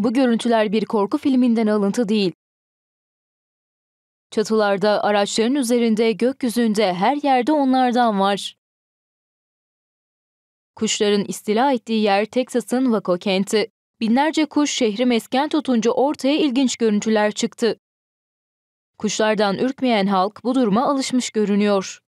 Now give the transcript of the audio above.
Bu görüntüler bir korku filminden alıntı değil. Çatılarda, araçların üzerinde, gökyüzünde, her yerde onlardan var. Kuşların istila ettiği yer Texas'ın Waco kenti. Binlerce kuş şehri mesken tutunca ortaya ilginç görüntüler çıktı. Kuşlardan ürkmeyen halk bu duruma alışmış görünüyor.